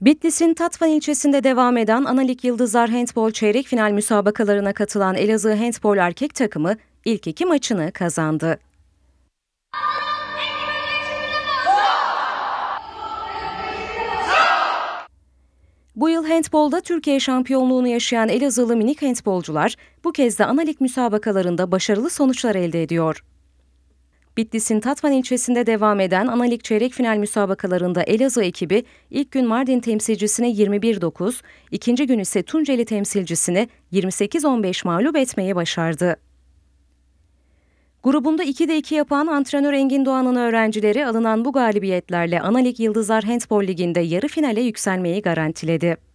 Bitlis'in Tatvan ilçesinde devam eden Analik Yıldızlar Handbol çeyrek final müsabakalarına katılan Elazığ Handbol erkek takımı ilk iki maçını kazandı. Bu yıl handbolda Türkiye şampiyonluğunu yaşayan Elazığlı minik handbolcular bu kez de analik müsabakalarında başarılı sonuçlar elde ediyor. Bitlis'in Tatvan ilçesinde devam eden Analik çeyrek final müsabakalarında Elazığ ekibi ilk gün Mardin temsilcisine 21-9, ikinci gün ise Tunceli temsilcisine 28-15 mağlup etmeyi başardı. Grubunda 2'de 2 yapan antrenör Engin Doğan'ın öğrencileri alınan bu galibiyetlerle Analik Yıldızlar Handball Ligi'nde yarı finale yükselmeyi garantiledi.